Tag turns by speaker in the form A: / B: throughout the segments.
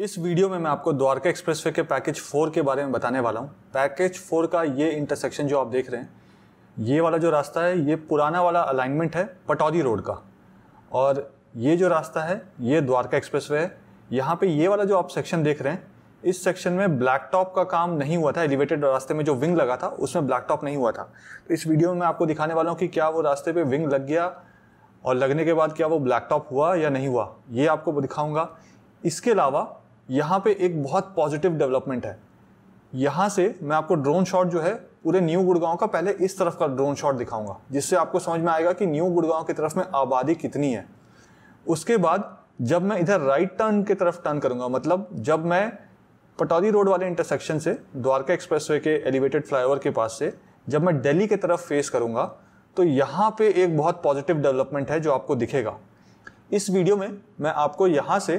A: इस वीडियो में मैं आपको द्वारका एक्सप्रेस के पैकेज फोर के बारे में बताने वाला हूँ पैकेज फोर का ये इंटरसेक्शन जो आप देख रहे हैं ये वाला जो रास्ता है ये पुराना वाला अलाइनमेंट है पटौदी रोड का और ये जो रास्ता है ये द्वारका एक्सप्रेस है यहाँ पर ये वाला जो आप सेक्शन देख रहे हैं इस सेक्शन में ब्लैक टॉप का काम नहीं हुआ था एलिवेटेड रास्ते में जो विंग लगा था उसमें ब्लैक टॉप नहीं हुआ था तो इस वीडियो में मैं आपको दिखाने वाला हूँ कि क्या वो रास्ते पे विंग लग गया और लगने के बाद क्या वो ब्लैक टॉप हुआ या नहीं हुआ ये आपको दिखाऊंगा इसके अलावा यहाँ पे एक बहुत पॉजिटिव डेवलपमेंट है यहाँ से मैं आपको ड्रोन शॉट जो है पूरे न्यू गुड़गांव का पहले इस तरफ का ड्रोन शॉट दिखाऊंगा जिससे आपको समझ में आएगा कि न्यू गुड़गांव की तरफ में आबादी कितनी है उसके बाद जब मैं इधर राइट टर्न की तरफ टर्न करूंगा मतलब जब मैं पटौदी रोड वाले इंटरसेक्शन से द्वारका एक्सप्रेस के एलिवेटेड फ्लाईओवर के पास से जब मैं दिल्ली की तरफ फेस करूंगा तो यहाँ पे एक बहुत पॉजिटिव डेवलपमेंट है जो आपको दिखेगा इस वीडियो में मैं आपको यहाँ से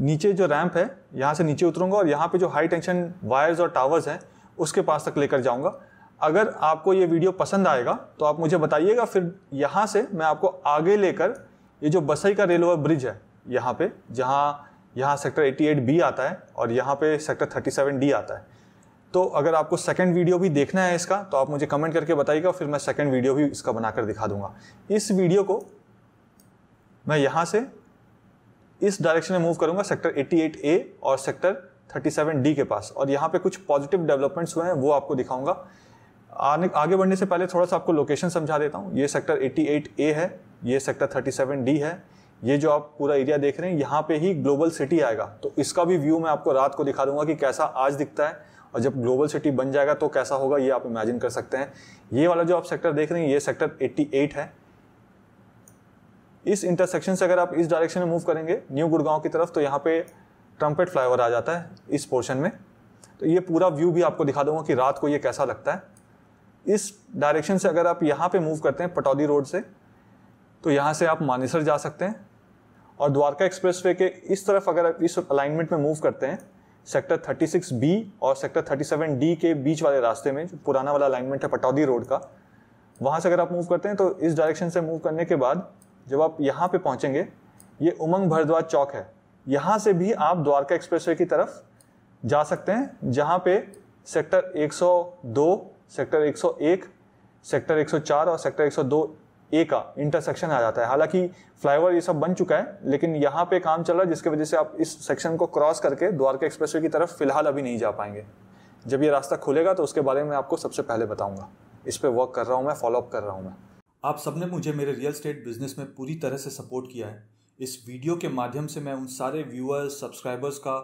A: नीचे जो रैंप है यहाँ से नीचे उतरूंगा और यहाँ पे जो हाई टेंशन वायर्स और टावर्स हैं उसके पास तक लेकर जाऊँगा अगर आपको ये वीडियो पसंद आएगा तो आप मुझे बताइएगा फिर यहाँ से मैं आपको आगे लेकर ये जो बसई का रेल ओवर ब्रिज है यहाँ पे जहाँ यहाँ सेक्टर 88 बी आता है और यहाँ पे सेक्टर 37 डी आता है तो अगर आपको सेकंड वीडियो भी देखना है इसका तो आप मुझे कमेंट करके बताइएगा फिर मैं सेकंड वीडियो भी इसका बनाकर दिखा दूंगा इस वीडियो को मैं यहाँ से इस डायरेक्शन में मूव करूंगा सेक्टर ए और सेक्टर डी के पास और यहाँ पे कुछ पॉजिटिव डेवलपमेंट्स हुए हैं वो आपको दिखाऊंगा आने आगे बढ़ने से पहले थोड़ा सा आपको लोकेशन समझा देता हूँ ये सेक्टर ए है ये सेक्टर डी है ये जो आप पूरा एरिया देख रहे हैं यहाँ पे ही ग्लोबल सिटी आएगा तो इसका भी व्यू मैं आपको रात को दिखा दूंगा कि कैसा आज दिखता है और जब ग्लोबल सिटी बन जाएगा तो कैसा होगा ये आप इमेजिन कर सकते हैं ये वाला जो आप सेक्टर देख रहे हैं ये सेक्टर 88 है इस इंटरसेक्शन से अगर आप इस डायरेक्शन में मूव करेंगे न्यू गुड़गांव की तरफ तो यहाँ पे ट्रम्पेट फ्लाईओवर आ जाता है इस पोर्शन में तो ये पूरा व्यू भी आपको दिखा दूंगा कि रात को ये कैसा लगता है इस डायरेक्शन से अगर आप यहाँ पे मूव करते हैं पटौदी रोड से तो यहाँ से आप मानेसर जा सकते हैं और द्वारका एक्सप्रेस के इस तरफ अगर आप इस अलाइनमेंट में मूव करते हैं सेक्टर बी और सेक्टर डी के बीच वाले रास्ते में जो पुराना वाला अलाइनमेंट है पटौदी रोड का वहाँ से अगर आप मूव करते हैं तो इस डायरेक्शन से मूव करने के बाद जब आप यहाँ पे पहुँचेंगे ये उमंग भरद्वाज चौक है यहाँ से भी आप द्वारका एक्सप्रेस की तरफ जा सकते हैं जहाँ पे सेक्टर 102, सेक्टर 101, सेक्टर 104 और सेक्टर 102 ए का इंटरसेक्शन आ जाता है हालांकि फ्लाईओवर ये सब बन चुका है लेकिन यहाँ पे काम चल रहा है जिसकी वजह से आप इस सेक्शन को क्रॉस करके द्वारका एक्सप्रेस की तरफ फिलहाल अभी नहीं जा पाएंगे जब ये रास्ता खुलेगा तो उसके बारे में आपको सबसे पहले बताऊँगा इस पर वर्क कर रहा हूँ मैं फॉलोअप कर रहा हूँ मैं आप सबने मुझे मेरे रियल स्टेट बिजनेस में पूरी तरह से सपोर्ट किया है इस वीडियो के माध्यम से मैं उन सारे व्यूअर्स सब्सक्राइबर्स का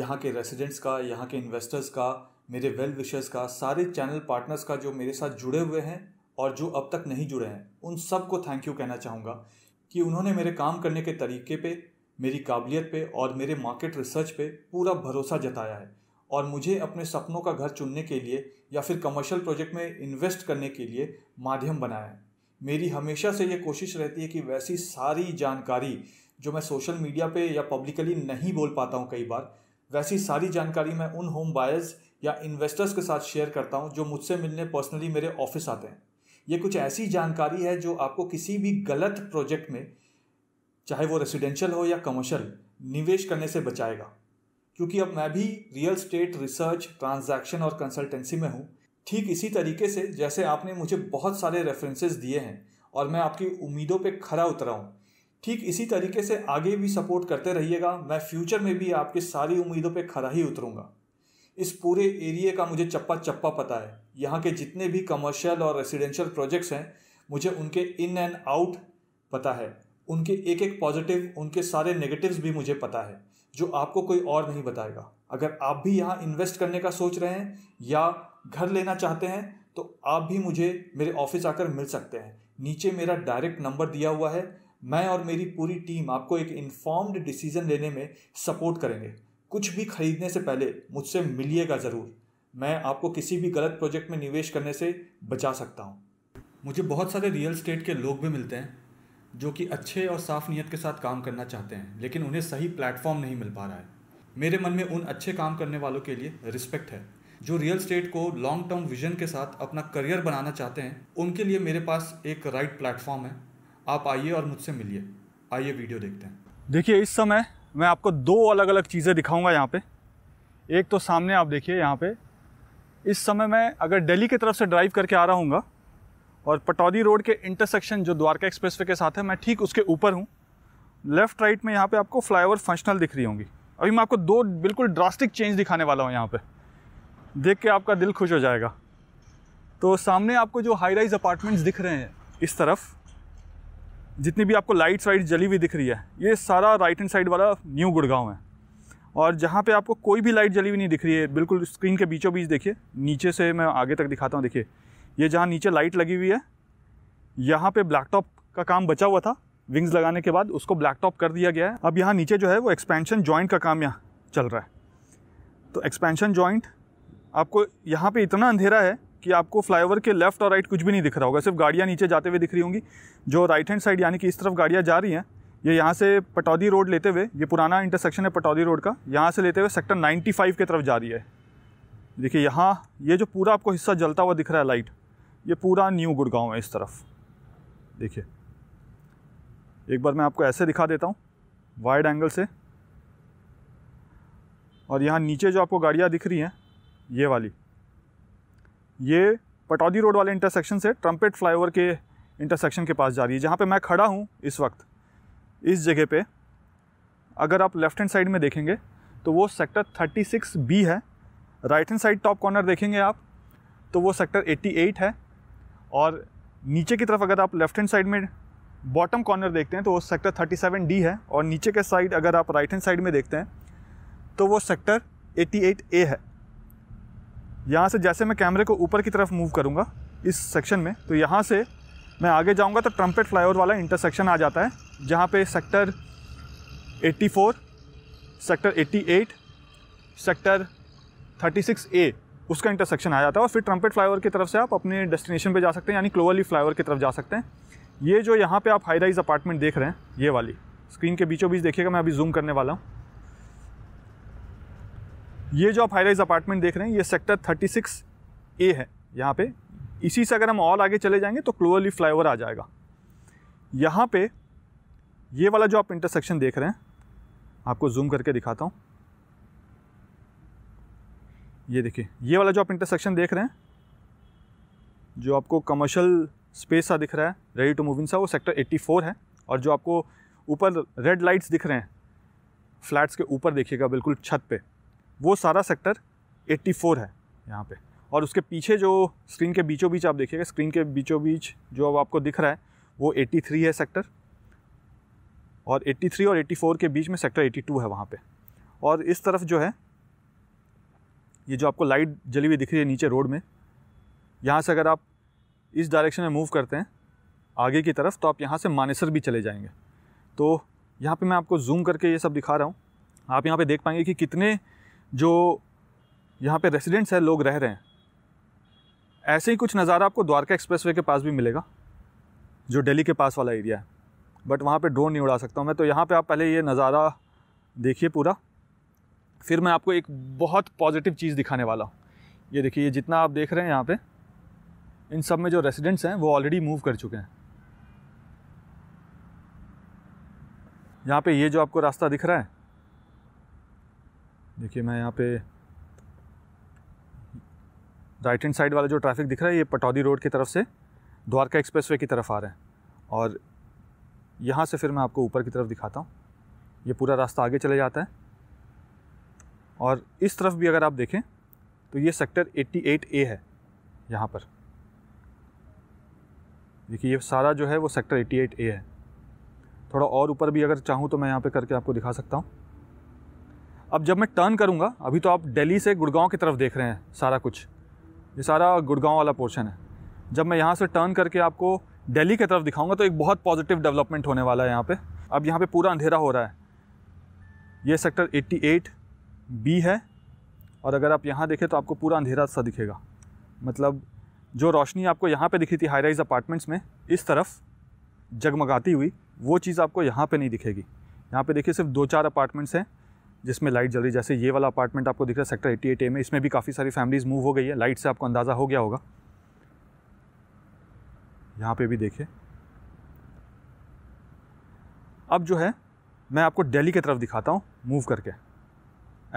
A: यहाँ के रेसिडेंट्स का यहाँ के इन्वेस्टर्स का मेरे वेल विशर्स का सारे चैनल पार्टनर्स का जो मेरे साथ जुड़े हुए हैं और जो अब तक नहीं जुड़े हैं उन सबको थैंक यू कहना चाहूँगा कि उन्होंने मेरे काम करने के तरीके पे मेरी काबिलियत पे और मेरे मार्केट रिसर्च पे पूरा भरोसा जताया है और मुझे अपने सपनों का घर चुनने के लिए या फिर कमर्शियल प्रोजेक्ट में इन्वेस्ट करने के लिए माध्यम बनाया है मेरी हमेशा से ये कोशिश रहती है कि वैसी सारी जानकारी जो मैं सोशल मीडिया पे या पब्लिकली नहीं बोल पाता हूँ कई बार वैसी सारी जानकारी मैं उन होम बायर्स या इन्वेस्टर्स के साथ शेयर करता हूँ जो मुझसे मिलने पर्सनली मेरे ऑफिस आते हैं ये कुछ ऐसी जानकारी है जो आपको किसी भी गलत प्रोजेक्ट में चाहे वो रेसिडेंशियल हो या कमर्शियल निवेश करने से बचाएगा क्योंकि अब मैं भी रियल स्टेट रिसर्च ट्रांजैक्शन और कंसल्टेंसी में हूँ ठीक इसी तरीके से जैसे आपने मुझे बहुत सारे रेफरेंसेस दिए हैं और मैं आपकी उम्मीदों पे खरा उतरा हूँ ठीक इसी तरीके से आगे भी सपोर्ट करते रहिएगा मैं फ्यूचर में भी आपकी सारी उम्मीदों पे खरा ही उतरूँगा इस पूरे एरिए का मुझे चप्पा चप्पा पता है यहाँ के जितने भी कमर्शियल और रेसिडेंशियल प्रोजेक्ट्स हैं मुझे उनके इन एंड आउट पता है उनके एक एक पॉजिटिव उनके सारे नेगेटिव्स भी मुझे पता है जो आपको कोई और नहीं बताएगा अगर आप भी यहाँ इन्वेस्ट करने का सोच रहे हैं या घर लेना चाहते हैं तो आप भी मुझे मेरे ऑफिस आकर मिल सकते हैं नीचे मेरा डायरेक्ट नंबर दिया हुआ है मैं और मेरी पूरी टीम आपको एक इन्फॉर्म्ड डिसीजन लेने में सपोर्ट करेंगे कुछ भी खरीदने से पहले मुझसे मिलिएगा ज़रूर मैं आपको किसी भी गलत प्रोजेक्ट में निवेश करने से बचा सकता हूँ मुझे बहुत सारे रियल स्टेट के लोग भी मिलते हैं जो कि अच्छे और साफ नीयत के साथ काम करना चाहते हैं लेकिन उन्हें सही प्लेटफॉर्म नहीं मिल पा रहा है मेरे मन में उन अच्छे काम करने वालों के लिए रिस्पेक्ट है जो रियल स्टेट को लॉन्ग टर्म विजन के साथ अपना करियर बनाना चाहते हैं उनके लिए मेरे पास एक राइट प्लेटफॉर्म है आप आइए और मुझसे मिलिए आइए वीडियो देखते हैं देखिए इस समय मैं आपको दो अलग अलग चीज़ें दिखाऊंगा यहाँ पे एक तो सामने आप देखिए यहाँ पे इस समय मैं अगर दिल्ली की तरफ से ड्राइव करके आ रहा हूँ और पटौदी रोड के इंटरसेक्शन जो द्वारका एक्सप्रेस के साथ है मैं ठीक उसके ऊपर हूँ लेफ़्ट राइट में यहाँ पे आपको फ्लाईओवर फंक्शनल दिख रही होंगी अभी मैं आपको दो बिल्कुल ड्रास्टिक चेंज दिखाने वाला हूँ यहाँ पर देख के आपका दिल खुश हो जाएगा तो सामने आपको जो हाई राइज अपार्टमेंट्स दिख रहे हैं इस तरफ जितनी भी आपको लाइट्स वाइट जली हुई दिख रही है ये सारा राइट हैंड साइड वाला न्यू गुड़गांव है और जहाँ पे आपको कोई भी लाइट जली हुई नहीं दिख रही है बिल्कुल स्क्रीन के बीचों बीच देखिए नीचे से मैं आगे तक दिखाता हूँ देखिए ये जहाँ नीचे लाइट लगी हुई है यहाँ पर ब्लैक टॉप का काम बचा हुआ था विंग्स लगाने के बाद उसको ब्लैक टॉप कर दिया गया है अब यहाँ नीचे जो है वो एक्सपेंशन जॉइंट का काम यहाँ चल रहा है तो एक्सपेंशन जॉइंट आपको यहाँ पे इतना अंधेरा है कि आपको फ्लाईओवर के लेफ्ट और राइट कुछ भी नहीं दिख रहा होगा सिर्फ गाड़ियाँ नीचे जाते हुए दिख रही होंगी जो राइट हैंड साइड यानी कि इस तरफ गाड़ियाँ जा रही हैं ये यहाँ से पटौदी रोड लेते हुए ये पुराना इंटरसेक्शन है पटौदी रोड का यहाँ से लेते हुए सेक्टर 95 के तरफ जा रही है देखिए यहाँ ये जो पूरा आपको हिस्सा जलता हुआ दिख रहा है लाइट ये पूरा न्यू गुड़गांव है इस तरफ देखिए एक बार मैं आपको ऐसे दिखा देता हूँ वाइड एंगल से और यहाँ नीचे जो आपको गाड़ियाँ दिख रही हैं ये वाली ये पटौदी रोड वाले इंटरसेक्शन से ट्रम्पेट फ्लाईओवर के इंटरसेक्शन के पास जा रही है जहाँ पे मैं खड़ा हूँ इस वक्त इस जगह पे अगर आप लेफ्ट हैंड साइड में देखेंगे तो वो सेक्टर 36 बी है right hand side top corner देखेंगे आप तो वो सेक्टर 88 है और नीचे की तरफ अगर आप लेफ्ट हैंड साइड में बॉटम कॉर्नर देखते हैं तो वो सेक्टर थर्टी डी है और नीचे के साइड अगर आप राइट हैंड साइड में देखते हैं तो वो सेक्टर एटी ए है यहाँ से जैसे मैं कैमरे को ऊपर की तरफ मूव करूँगा इस सेक्शन में तो यहाँ से मैं आगे जाऊँगा तो ट्रम्पेट फ्लाईओवर वाला इंटरसेक्शन आ जाता है जहाँ पे सेक्टर 84, सेक्टर 88, सेक्टर ए उसका इंटरसेक्शन आ जाता है और फिर ट्रम्पेट फ्लाईओवर की तरफ से आप अपने डेस्टिनेशन पे जा सकते हैं यानी क्लोवली फ्लाईओवर की तरफ जा सकते हैं ये जो यहाँ पे आप हाई राइज अपार्टमेंट देख रहे हैं ये वाली स्क्रीन के बीचों बीच देखिएगा मैं अभी जूम करने वाला हूँ ये जो आप हाई राइज अपार्टमेंट देख रहे हैं ये सेक्टर 36 ए है यहाँ पे इसी से अगर हम और आगे चले जाएंगे तो क्लोअरली फ्लाईओवर आ जाएगा यहाँ पे ये वाला जो आप इंटरसेक्शन देख रहे हैं आपको जूम करके दिखाता हूँ ये देखिए ये वाला जो आप इंटरसेक्शन देख रहे हैं जो आपको कमर्शियल स्पेस सा दिख रहा है रेडी टू मूव इन सा वो सेक्टर 84 है और जो आपको ऊपर रेड लाइट्स दिख रहे हैं फ्लैट्स के ऊपर देखिएगा बिल्कुल छत पे वो सारा सेक्टर 84 है यहाँ पे और उसके पीछे जो स्क्रीन के बीचों बीच आप देखिएगा स्क्रीन के बीचों बीच जो अब आपको दिख रहा है वो 83 है सेक्टर और 83 और 84 के बीच में सेक्टर 82 है वहाँ पे और इस तरफ जो है ये जो आपको लाइट जली हुई दिख रही है नीचे रोड में यहाँ से अगर आप इस डायरेक्शन में मूव करते हैं आगे की तरफ तो आप यहाँ से मानेसर भी चले जाएंगे तो यहाँ पे मैं आपको जूम करके ये सब दिखा रहा हूँ आप यहाँ पे देख पाएंगे कि कितने जो यहाँ पे रेसिडेंट्स हैं लोग रह रहे हैं ऐसे ही कुछ नज़ारा आपको द्वारका एक्सप्रेसवे के पास भी मिलेगा जो दिल्ली के पास वाला एरिया है बट वहाँ पे ड्रोन नहीं उड़ा सकता हूँ मैं तो यहाँ पे आप पहले ये नज़ारा देखिए पूरा फिर मैं आपको एक बहुत पॉजिटिव चीज़ दिखाने वाला हूँ ये देखिए ये जितना आप देख रहे हैं यहाँ पे इन सब में जो रेसिडेंट्स हैं वो ऑलरेडी मूव कर चुके हैं यहाँ पे ये जो आपको रास्ता दिख रहा है देखिए मैं यहाँ पे राइट हैंड साइड वाला जो ट्रैफिक दिख रहा है ये पटौदी रोड की तरफ से द्वारका एक्सप्रेसवे की तरफ आ रहा है और यहाँ से फिर मैं आपको ऊपर की तरफ दिखाता हूँ ये पूरा रास्ता आगे चले जाता है और इस तरफ भी अगर आप देखें तो ये सेक्टर 88 ए है यहाँ पर देखिए ये सारा जो है वो सेक्टर 88 ए है थोड़ा और ऊपर भी अगर चाहूँ तो मैं यहाँ पे करके आपको दिखा सकता हूँ अब जब मैं टर्न करूँगा अभी तो आप दिल्ली से गुड़गांव की तरफ देख रहे हैं सारा कुछ ये सारा गुड़गांव वाला पोर्शन है जब मैं यहाँ से टर्न करके आपको दिल्ली की तरफ दिखाऊंगा तो एक बहुत पॉजिटिव डेवलपमेंट होने वाला है यहाँ पे अब यहाँ पे पूरा अंधेरा हो रहा है ये सेक्टर 88 बी है और अगर आप यहाँ देखें तो आपको पूरा अंधेरा सा दिखेगा मतलब जो रोशनी आपको यहाँ पे दिखी थी हाई राइज अपार्टमेंट्स में इस तरफ जगमगाती हुई वो चीज़ आपको यहाँ पे नहीं दिखेगी यहाँ पे देखिए सिर्फ दो चार अपार्टमेंट्स हैं जिसमें लाइट जल रही जैसे ये वाला अपार्टमेंट आपको दिख रहा है सेक्टर एट्टी एट ए में इसमें भी काफ़ी सारी फैमिलीज़ मूव हो गई है लाइट से आपको अंदाज़ा हो गया होगा यहाँ पे भी देखिए अब जो है मैं आपको दिल्ली की तरफ दिखाता हूँ मूव करके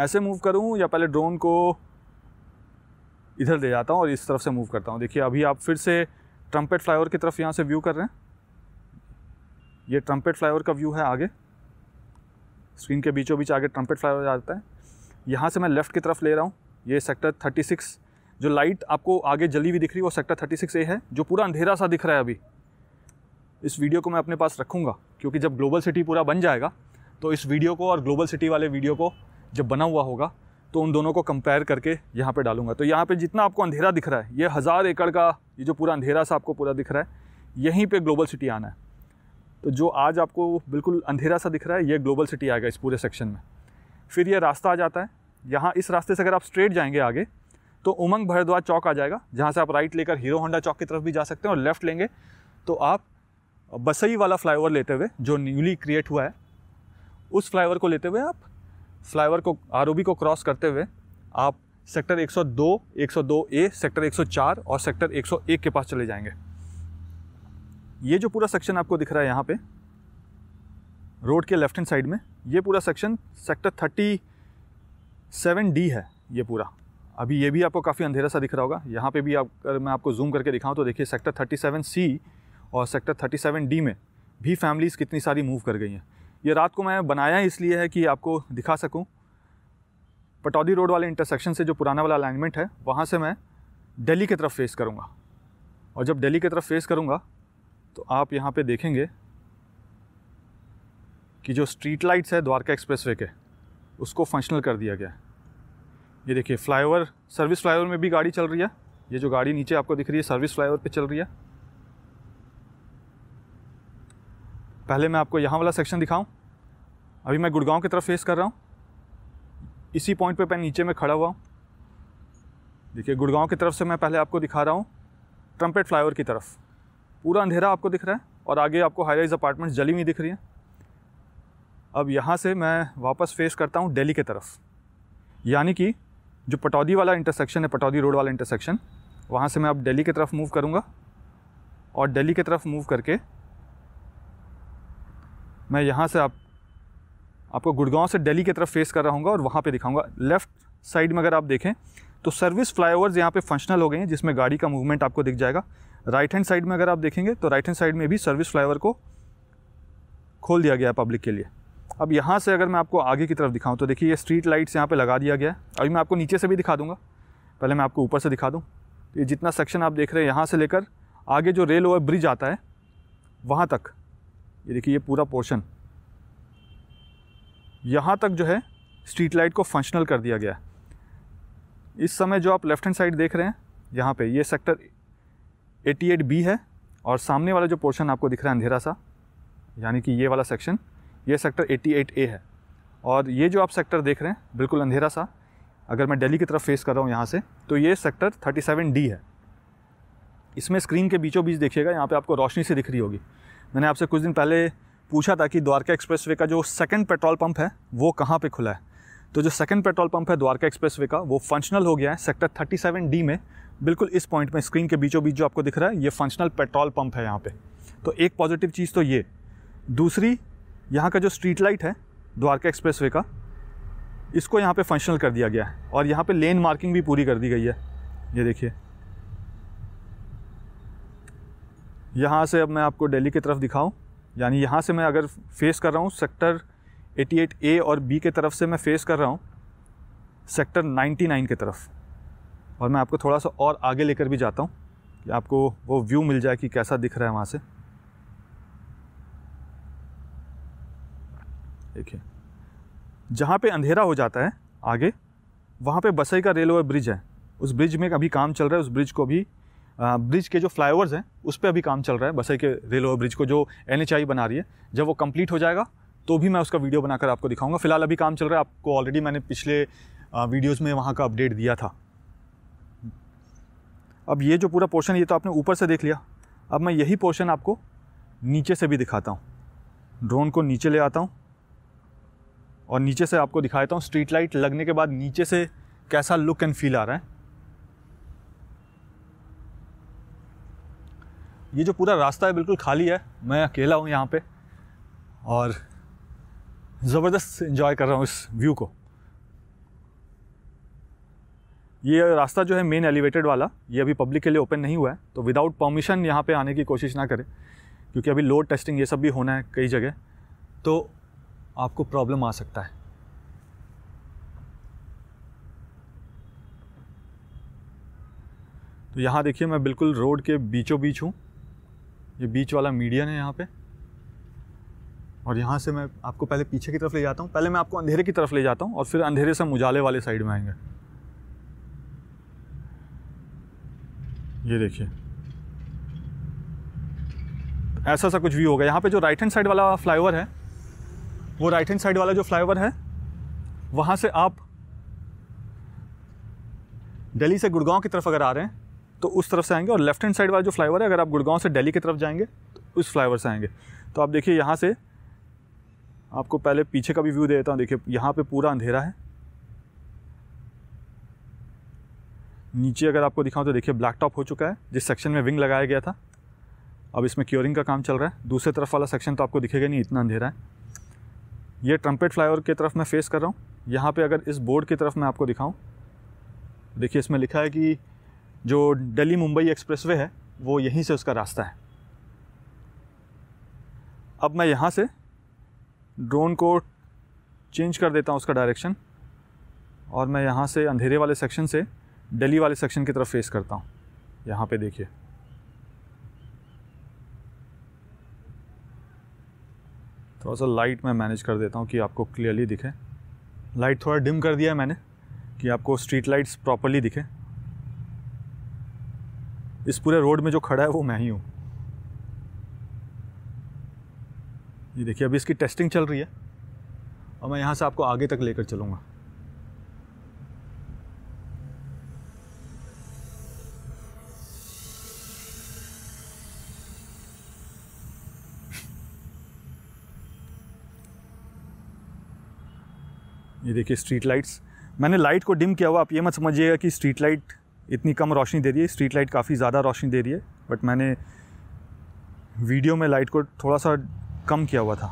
A: ऐसे मूव करूँ या पहले ड्रोन को इधर ले जाता हूँ और इस तरफ से मूव करता हूँ देखिए अभी आप फिर से ट्रम्पेट फ्लाईओवर की तरफ यहाँ से व्यू कर रहे हैं ये ट्रम्पेट फ्लाईओवर का व्यू है आगे स्क्रीन के बीचों बीच आगे ट्रम्पेट फ्लाई हो जाता है यहाँ से मैं लेफ़्ट की तरफ ले रहा हूँ ये सेक्टर 36 जो लाइट आपको आगे जली हुई दिख रही है वो सेक्टर 36 ए है जो पूरा अंधेरा सा दिख रहा है अभी इस वीडियो को मैं अपने पास रखूँगा क्योंकि जब ग्लोबल सिटी पूरा बन जाएगा तो इस वीडियो को और ग्लोबल सिटी वाले वीडियो को जब बना हुआ होगा तो उन दोनों को कंपेयर करके यहाँ पे डालूंगा तो यहाँ पे जितना आपको अंधेरा दिख रहा है ये हज़ार एकड़ का ये जो पूरा अंधेरा सा आपको पूरा दिख रहा है यहीं पे ग्लोबल सिटी आना है तो जो आज आपको बिल्कुल अंधेरा सा दिख रहा है ये ग्लोबल सिटी आएगा इस पूरे सेक्शन में फिर ये रास्ता आ जाता है यहाँ इस रास्ते से अगर आप स्ट्रेट जाएंगे आगे तो उमंग भरद्वाज चौक आ जाएगा जहाँ से आप राइट लेकर हीरो होंडा चौक की तरफ भी जा सकते हैं और लेफ़्ट लेंगे तो आप बसई वाला फ्लाईओवर लेते हुए जो न्यूली क्रिएट हुआ है उस फ्लाईओवर को लेते हुए आप फ्लाईओवर को आर को क्रॉस करते हुए आप सेक्टर 102, 102 ए सेक्टर 104 और सेक्टर 101 के पास चले जाएंगे ये जो पूरा सेक्शन आपको दिख रहा है यहाँ पे रोड के लेफ्ट हैंड साइड में ये पूरा section sector thirty seven D है ये पूरा अभी ये भी आपको काफ़ी अंधेरा सा दिख रहा होगा यहाँ पे भी आप अगर मैं आपको जूम करके दिखाऊँ तो देखिए सेक्टर थर्टी सेवन सी और सेक्टर थर्टी सेवन डी में भी फैमिलीज़ कितनी सारी मूव कर गई हैं ये रात को मैं बनाया इसलिए है कि आपको दिखा सकूँ पटौदी रोड वाले इंटरसेक्शन से जो पुराना वाला अलाइनमेंट है वहाँ से मैं दिल्ली की तरफ फेस करूँगा और जब दिल्ली की तरफ फेस करूँगा तो आप यहाँ पे देखेंगे कि जो स्ट्रीट लाइट्स है द्वारका एक्सप्रेसवे के उसको फंक्शनल कर दिया गया है ये देखिए फ्लाईओवर सर्विस फ्लाईओवर में भी गाड़ी चल रही है ये जो गाड़ी नीचे आपको दिख रही है सर्विस फ्लाईओवर पे चल रही है पहले मैं आपको यहाँ वाला सेक्शन दिखाऊं अभी मैं गुड़गांव की तरफ फेस कर रहा हूँ इसी पॉइंट पे मैं नीचे में खड़ा हुआ हूँ देखिए गुड़गांव की तरफ से मैं पहले आपको दिखा रहा हूँ ट्रम्पेट फ्लाईओवर की तरफ पूरा अंधेरा आपको दिख रहा है और आगे आपको हाई राइज अपार्टमेंट्स जली हुई दिख रही हैं अब यहाँ से मैं वापस फेस करता हूँ दिल्ली की तरफ यानी कि जो पटौदी वाला इंटरसेक्शन है पटौदी रोड वाला इंटरसेक्शन वहाँ से मैं अब दिल्ली की तरफ मूव करूँगा और दिल्ली की तरफ मूव करके मैं यहाँ से आप आपको गुड़गांव से दिल्ली की तरफ फेस कर रहा हूँ और वहाँ पर दिखाऊँगा लेफ़्ट साइड में अगर आप देखें तो सर्विस फ्लाई ओवर्स यहाँ पर फंक्शनल हो गए हैं जिसमें गाड़ी का मूवमेंट आपको दिख जाएगा राइट हैंड साइड में अगर आप देखेंगे तो राइट हैंड साइड में भी सर्विस फ्लाईओवर को खोल दिया गया है पब्लिक के लिए अब यहाँ से अगर मैं आपको आगे की तरफ दिखाऊँ तो देखिए ये स्ट्रीट लाइट्स यहाँ पर लगा दिया गया है अभी मैं आपको नीचे से भी दिखा दूँगा पहले मैं आपको ऊपर से दिखा दूँ तो ये जितना सेक्शन आप देख रहे हैं यहाँ से लेकर आगे जो रेल ओवर ब्रिज आता है वहाँ तक ये देखिए ये पूरा पोर्शन यहाँ तक जो है स्ट्रीट लाइट को फंक्शनल कर दिया गया है इस समय जो आप लेफ्ट हैंड साइड देख रहे हैं यहाँ पे ये सेक्टर एटी बी है और सामने वाला जो पोर्शन आपको दिख रहा है अंधेरा सा यानी कि ये वाला सेक्शन ये सेक्टर एट ए है और ये जो आप सेक्टर देख रहे हैं बिल्कुल अंधेरा सा अगर मैं दिल्ली की तरफ फेस कर रहा हूँ यहाँ से तो ये सेक्टर थर्टी सेवन डी है इसमें स्क्रीन के बीचों बीच देखिएगा यहाँ पे आपको रोशनी से दिख रही होगी मैंने आपसे कुछ दिन पहले पूछा था कि द्वारका एक्सप्रेस का जो सेकेंड पेट्रोल पम्प है वो कहाँ पर खुला है तो जो सेकेंड पेट्रोल पम्प है द्वारका एक्सप्रेस का वो फंक्शनल हो गया है सेक्टर थर्टी डी में बिल्कुल इस पॉइंट में स्क्रीन के बीचों बीच जो आपको दिख रहा है ये फंक्शनल पेट्रोल पंप है यहाँ पे तो एक पॉजिटिव चीज़ तो ये दूसरी यहाँ का जो स्ट्रीट लाइट है द्वारका एक्सप्रेस का इसको यहाँ पे फंक्शनल कर दिया गया है और यहाँ पे लेन मार्किंग भी पूरी कर दी गई है ये देखिए यहाँ से अब मैं आपको दिल्ली की तरफ दिखाऊँ यानी यहाँ से मैं अगर फेस कर रहा हूँ सेक्टर 88 ए और बी के तरफ से मैं फेस कर रहा हूँ सेक्टर 99 के तरफ और मैं आपको थोड़ा सा और आगे लेकर भी जाता हूँ कि आपको वो व्यू मिल जाए कि कैसा दिख रहा है वहाँ से देखिए जहाँ पे अंधेरा हो जाता है आगे वहाँ पे बसई का रेलवे ब्रिज है उस ब्रिज में अभी काम चल रहा है उस ब्रिज को भी ब्रिज के जो फ्लाईओवर्स हैं उस पर अभी काम चल रहा है बसई के रेलवे ब्रिज को जो एन बना रही है जब वो कम्प्लीट हो जाएगा तो भी मैं उसका वीडियो बनाकर आपको दिखाऊंगा फिलहाल अभी काम चल रहा है आपको ऑलरेडी मैंने पिछले वीडियोज़ में वहाँ का अपडेट दिया था अब ये जो पूरा पोर्शन ये तो आपने ऊपर से देख लिया अब मैं यही पोर्शन आपको नीचे से भी दिखाता हूँ ड्रोन को नीचे ले आता हूँ और नीचे से आपको दिखाता हूँ स्ट्रीट लाइट लगने के बाद नीचे से कैसा लुक एंड फील आ रहा है ये जो पूरा रास्ता है बिल्कुल खाली है मैं अकेला हूँ यहाँ पे और ज़बरदस्त इन्जॉय कर रहा हूँ इस व्यू को ये रास्ता जो है मेन एलिवेटेड वाला ये अभी पब्लिक के लिए ओपन नहीं हुआ है तो विदाउट परमिशन यहाँ पे आने की कोशिश ना करें क्योंकि अभी लोड टेस्टिंग ये सब भी होना है कई जगह तो आपको प्रॉब्लम आ सकता है तो यहाँ देखिए मैं बिल्कुल रोड के बीचों बीच हूँ ये बीच वाला मीडियन है यहाँ पे और यहाँ से मैं आपको पहले पीछे की तरफ ले जाता हूँ पहले मैं आपको अंधेरे की तरफ ले जाता हूँ और फिर अंधेरे से उजाले वाले साइड में आएंगे ये देखिए ऐसा सा कुछ व्यू होगा यहाँ पे जो राइट हैंड साइड वाला फ्लाईओवर है वो राइट हैंड साइड वाला जो फ्लाईओवर है वहाँ से आप दिल्ली से गुड़गांव की तरफ अगर आ रहे हैं तो उस तरफ से आएंगे और लेफ्ट हैंड साइड वाला जो फ्लाईओवर है अगर आप गुड़गांव से दिल्ली की तरफ जाएंगे तो उस फ्लाईओवर से आएंगे तो आप देखिए यहाँ से आपको पहले पीछे का भी व्यू दे देता हूँ देखिए यहाँ पर पूरा अंधेरा है नीचे अगर आपको दिखाऊं तो देखिए ब्लैक टॉप हो चुका है जिस सेक्शन में विंग लगाया गया था अब इसमें क्योरिंग का काम चल रहा है दूसरे तरफ वाला सेक्शन तो आपको दिखेगा नहीं इतना अंधेरा है ये ट्रम्पेट फ्लाईओवर की तरफ मैं फेस कर रहा हूँ यहाँ पर अगर इस बोर्ड की तरफ मैं आपको दिखाऊँ देखिए इसमें लिखा है कि जो डेली मुंबई एक्सप्रेस है वो यहीं से उसका रास्ता है अब मैं यहाँ से ड्रोन को चेंज कर देता हूँ उसका डायरेक्शन और मैं यहाँ से अंधेरे वाले सेक्शन से दिल्ली वाले सेक्शन की तरफ फेस करता हूँ यहाँ पे देखिए थोड़ा सा लाइट मैं मैनेज कर देता हूँ कि आपको क्लियरली दिखे लाइट थोड़ा डिम कर दिया है मैंने कि आपको स्ट्रीट लाइट्स प्रॉपरली दिखे इस पूरे रोड में जो खड़ा है वो मैं ही हूँ ये देखिए अभी इसकी टेस्टिंग चल रही है और मैं यहाँ से आपको आगे तक लेकर चलूँगा ये देखिए स्ट्रीट लाइट्स मैंने लाइट को डिम किया हुआ आप ये मत समझिएगा कि स्ट्रीट लाइट इतनी कम रोशनी दे रही है स्ट्रीट लाइट काफ़ी ज़्यादा रोशनी दे रही है बट मैंने वीडियो में लाइट को थोड़ा सा कम किया हुआ था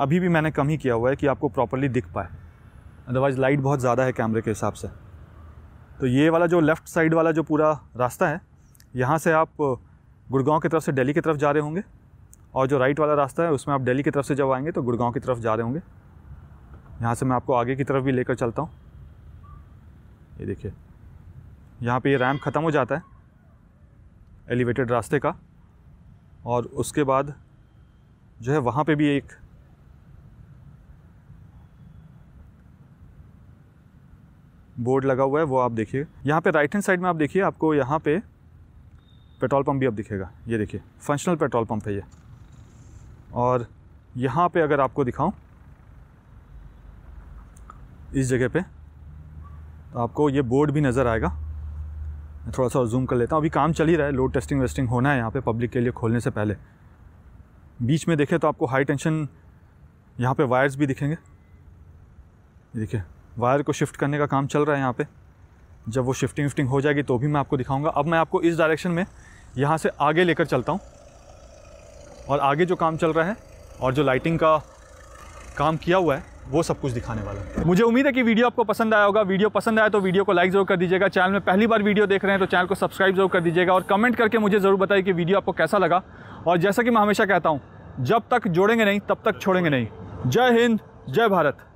A: अभी भी मैंने कम ही किया हुआ है कि आपको प्रॉपरली दिख पाए अदरवाइज़ लाइट बहुत ज़्यादा है कैमरे के हिसाब से तो ये वाला जो लेफ़्ट साइड वाला जो पूरा रास्ता है यहाँ से आप गुड़गांव की तरफ से दिल्ली की तरफ जा रहे होंगे और जो राइट वाला रास्ता है उसमें आप दिल्ली की तरफ से जब आएंगे तो गुड़गांव की तरफ जा रहे होंगे यहाँ से मैं आपको आगे की तरफ भी लेकर चलता हूँ ये देखिए यहाँ पे ये रैम ख़त्म हो जाता है एलिवेटेड रास्ते का और उसके बाद जो है वहाँ पे भी एक बोर्ड लगा हुआ है वो आप देखिए यहाँ पे राइट हैंड साइड में आप देखिए आपको यहाँ पे पेट्रोल पंप भी अब दिखेगा ये देखिए फंक्शनल पेट्रोल पंप है ये और यहाँ पे अगर आपको दिखाऊं इस जगह पे तो आपको ये बोर्ड भी नज़र आएगा मैं थोड़ा सा जूम कर लेता हूँ अभी काम चल ही रहा है लोड टेस्टिंग वेस्टिंग होना है यहाँ पे पब्लिक के लिए खोलने से पहले बीच में देखें तो आपको हाई टेंशन यहाँ पे वायर्स भी दिखेंगे देखिए वायर को शिफ्ट करने का काम चल रहा है यहाँ पर जब वो शिफ्टिंग विफ्टिंग हो जाएगी तो भी मैं आपको दिखाऊँगा अब मैं आपको इस डायरेक्शन में यहाँ से आगे लेकर चलता हूँ और आगे जो काम चल रहा है और जो लाइटिंग का काम किया हुआ है वो सब कुछ दिखाने वाला है मुझे उम्मीद है कि वीडियो आपको पसंद आया होगा वीडियो पसंद आया तो वीडियो को लाइक जरूर कर दीजिएगा चैनल में पहली बार वीडियो देख रहे हैं तो चैनल को सब्सक्राइब जरूर कर दीजिएगा और कमेंट करके मुझे ज़रूर बताइए कि वीडियो आपको कैसा लगा और जैसा कि मैं हमेशा कहता हूँ जब तक जोड़ेंगे नहीं तब तक छोड़ेंगे नहीं जय हिंद जय भारत